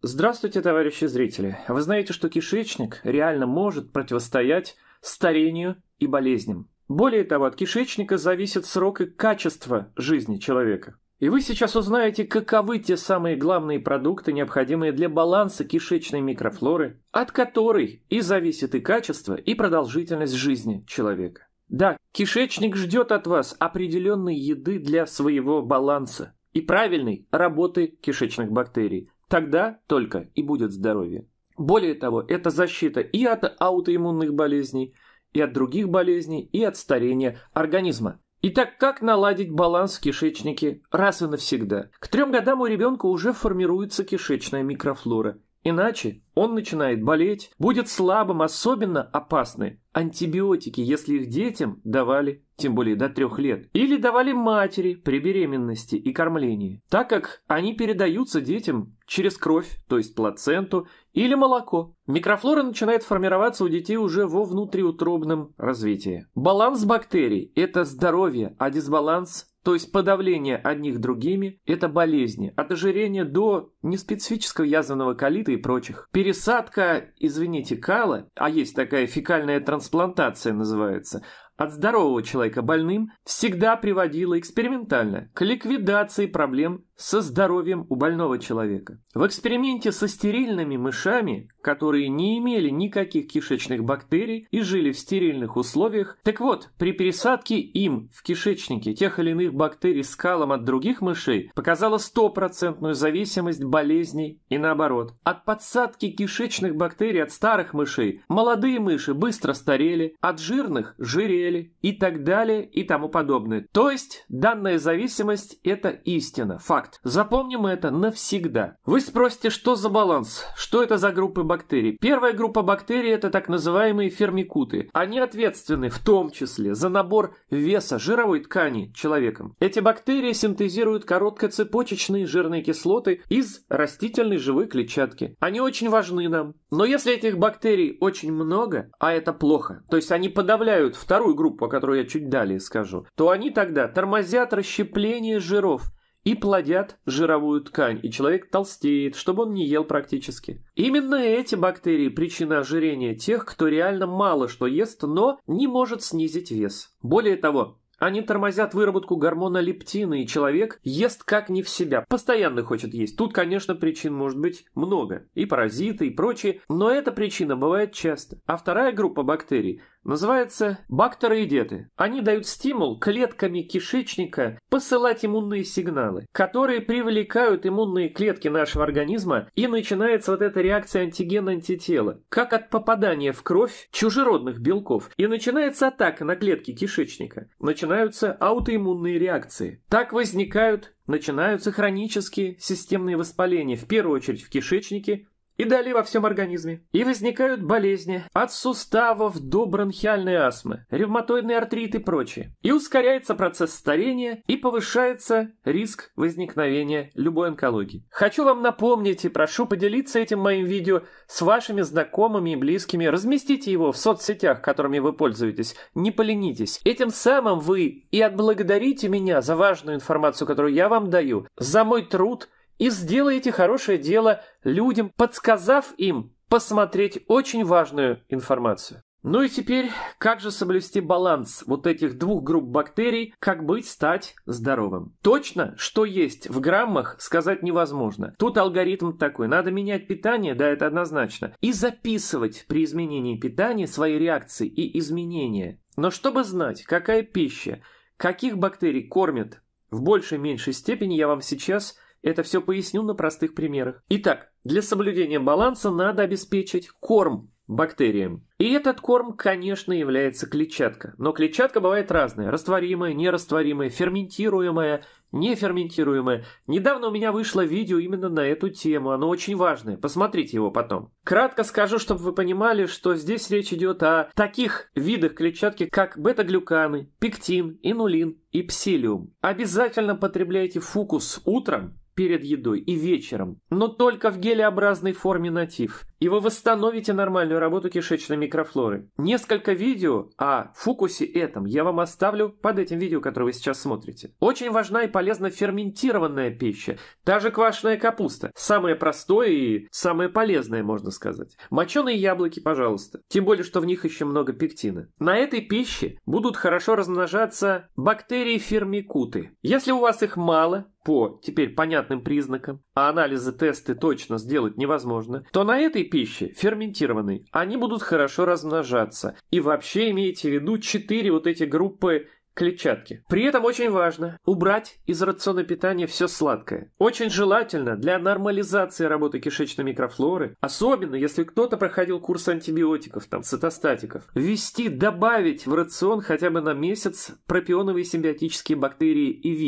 Здравствуйте, товарищи зрители! Вы знаете, что кишечник реально может противостоять старению и болезням. Более того, от кишечника зависит срок и качество жизни человека. И вы сейчас узнаете, каковы те самые главные продукты, необходимые для баланса кишечной микрофлоры, от которой и зависит и качество, и продолжительность жизни человека. Да, кишечник ждет от вас определенной еды для своего баланса и правильной работы кишечных бактерий. Тогда только и будет здоровье. Более того, это защита и от аутоиммунных болезней, и от других болезней, и от старения организма. Итак, как наладить баланс в кишечнике раз и навсегда? К трем годам у ребенка уже формируется кишечная микрофлора. Иначе он начинает болеть, будет слабым, особенно опасны антибиотики, если их детям давали, тем более до трех лет, или давали матери при беременности и кормлении, так как они передаются детям через кровь, то есть плаценту, или молоко. Микрофлора начинает формироваться у детей уже во внутриутробном развитии. Баланс бактерий – это здоровье, а дисбаланс то есть подавление одних другими – это болезни, от ожирения до неспецифического язвенного колита и прочих. Пересадка, извините, кала, а есть такая фекальная трансплантация называется, от здорового человека больным всегда приводила экспериментально к ликвидации проблем со здоровьем у больного человека. В эксперименте со стерильными мышами которые не имели никаких кишечных бактерий и жили в стерильных условиях. Так вот, при пересадке им в кишечнике тех или иных бактерий скалом от других мышей показала стопроцентную зависимость болезней и наоборот. От подсадки кишечных бактерий от старых мышей молодые мыши быстро старели, от жирных жирели и так далее и тому подобное. То есть данная зависимость – это истина, факт. Запомним это навсегда. Вы спросите, что за баланс? Что это за группы бактерий? бактерий. Первая группа бактерий – это так называемые фермикуты. Они ответственны в том числе за набор веса жировой ткани человеком. Эти бактерии синтезируют короткоцепочечные жирные кислоты из растительной живой клетчатки. Они очень важны нам. Но если этих бактерий очень много, а это плохо, то есть они подавляют вторую группу, о которой я чуть далее скажу, то они тогда тормозят расщепление жиров – и плодят жировую ткань, и человек толстеет, чтобы он не ел практически. Именно эти бактерии – причина ожирения тех, кто реально мало что ест, но не может снизить вес. Более того, они тормозят выработку гормона лептина, и человек ест как не в себя, постоянно хочет есть. Тут, конечно, причин может быть много, и паразиты, и прочие, но эта причина бывает часто. А вторая группа бактерий – Называется бактероидеты. Они дают стимул клетками кишечника посылать иммунные сигналы, которые привлекают иммунные клетки нашего организма, и начинается вот эта реакция антиген-антитела, как от попадания в кровь чужеродных белков. И начинается атака на клетки кишечника. Начинаются аутоиммунные реакции. Так возникают Начинаются хронические системные воспаления, в первую очередь в кишечнике, и далее во всем организме. И возникают болезни от суставов до бронхиальной астмы, ревматоидный артрит и прочее. И ускоряется процесс старения и повышается риск возникновения любой онкологии. Хочу вам напомнить и прошу поделиться этим моим видео с вашими знакомыми и близкими. Разместите его в соцсетях, которыми вы пользуетесь. Не поленитесь. Этим самым вы и отблагодарите меня за важную информацию, которую я вам даю, за мой труд – и сделаете хорошее дело людям, подсказав им посмотреть очень важную информацию. Ну и теперь, как же соблюсти баланс вот этих двух групп бактерий, как быть стать здоровым? Точно, что есть в граммах, сказать невозможно. Тут алгоритм такой, надо менять питание, да, это однозначно, и записывать при изменении питания свои реакции и изменения. Но чтобы знать, какая пища, каких бактерий кормит в большей-меньшей степени, я вам сейчас это все поясню на простых примерах. Итак, для соблюдения баланса надо обеспечить корм бактериям. И этот корм, конечно, является клетчатка. Но клетчатка бывает разная. Растворимая, нерастворимая, ферментируемая, неферментируемая. Недавно у меня вышло видео именно на эту тему. Оно очень важное. Посмотрите его потом. Кратко скажу, чтобы вы понимали, что здесь речь идет о таких видах клетчатки, как бета-глюканы, пектин, инулин и псилиум. Обязательно потребляйте фукус утром перед едой и вечером, но только в гелеобразной форме натив и вы восстановите нормальную работу кишечной микрофлоры. Несколько видео о фукусе этом я вам оставлю под этим видео, которое вы сейчас смотрите. Очень важна и полезна ферментированная пища, даже квашеная капуста. Самое простое и самое полезное, можно сказать. Моченые яблоки, пожалуйста. Тем более, что в них еще много пектина. На этой пище будут хорошо размножаться бактерии фермикуты. Если у вас их мало, по теперь понятным признакам, а анализы, тесты точно сделать невозможно, то на этой пищи, ферментированной, они будут хорошо размножаться. И вообще имейте в виду четыре вот эти группы клетчатки. При этом очень важно убрать из рациона питания все сладкое. Очень желательно для нормализации работы кишечной микрофлоры, особенно если кто-то проходил курс антибиотиков, там, цитостатиков, ввести, добавить в рацион хотя бы на месяц пропионовые симбиотические бактерии и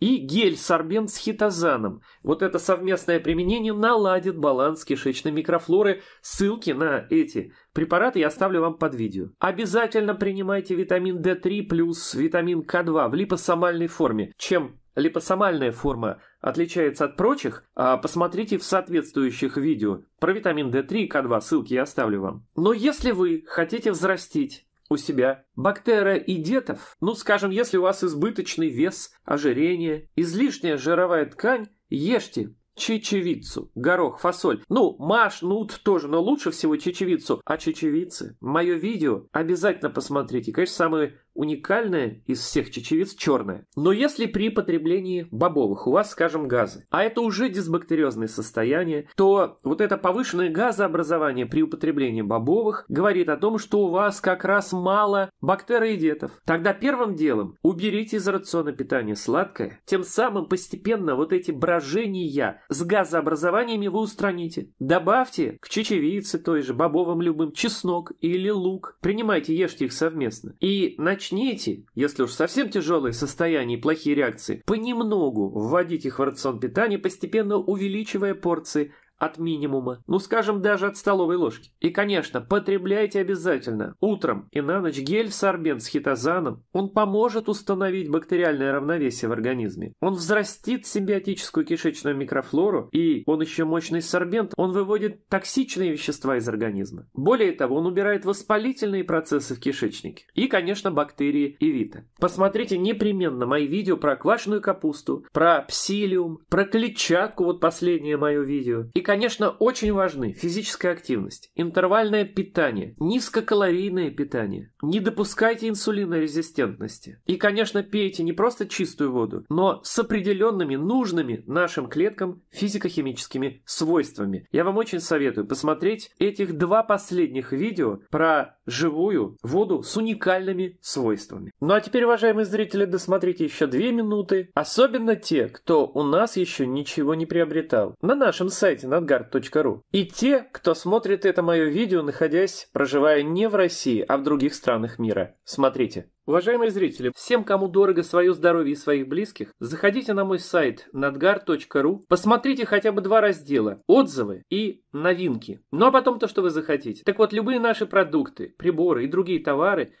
и гель-сорбент с хитозаном. Вот это совместное применение наладит баланс кишечной микрофлоры. Ссылки на эти Препараты я оставлю вам под видео. Обязательно принимайте витамин D3 плюс витамин К2 в липосомальной форме. Чем липосомальная форма отличается от прочих, а, посмотрите в соответствующих видео. Про витамин D3 и К2 ссылки я оставлю вам. Но если вы хотите взрастить у себя бактера и детов, ну, скажем, если у вас избыточный вес, ожирение, излишняя жировая ткань, ешьте чечевицу, горох, фасоль. Ну, маш, нут тоже, но лучше всего чечевицу. А чечевицы? Мое видео обязательно посмотрите. Конечно, самые уникальная из всех чечевиц черная. Но если при потреблении бобовых у вас, скажем, газы, а это уже дисбактериозное состояние, то вот это повышенное газообразование при употреблении бобовых говорит о том, что у вас как раз мало бактерий бактероидетов. Тогда первым делом уберите из рациона питания сладкое, тем самым постепенно вот эти брожения с газообразованиями вы устраните. Добавьте к чечевице той же, бобовым любым, чеснок или лук. Принимайте, ешьте их совместно. И на начните, если уж совсем тяжелые состояния и плохие реакции, понемногу вводить их в рацион питания, постепенно увеличивая порции, от минимума, ну скажем даже от столовой ложки. И, конечно, потребляйте обязательно. Утром и на ночь гель сорбент с хитозаном, он поможет установить бактериальное равновесие в организме. Он взрастит симбиотическую кишечную микрофлору, и он еще мощный сорбент, он выводит токсичные вещества из организма. Более того, он убирает воспалительные процессы в кишечнике. И, конечно, бактерии и вита. Посмотрите непременно мои видео про квашеную капусту, про псилиум, про клетчатку, вот последнее мое видео. И, конечно, очень важны физическая активность, интервальное питание, низкокалорийное питание. Не допускайте инсулинорезистентности. И, конечно, пейте не просто чистую воду, но с определенными нужными нашим клеткам физико-химическими свойствами. Я вам очень советую посмотреть этих два последних видео про живую воду с уникальными свойствами. Ну а теперь, уважаемые зрители, досмотрите еще две минуты, особенно те, кто у нас еще ничего не приобретал. На нашем сайте, на avantgard.ru. И те, кто смотрит это мое видео, находясь, проживая не в России, а в других странах мира. Смотрите. Уважаемые зрители, всем, кому дорого свое здоровье и своих близких, заходите на мой сайт надгар.ру, посмотрите хотя бы два раздела – отзывы и новинки. Ну а потом то, что вы захотите. Так вот, любые наши продукты, приборы и другие товары –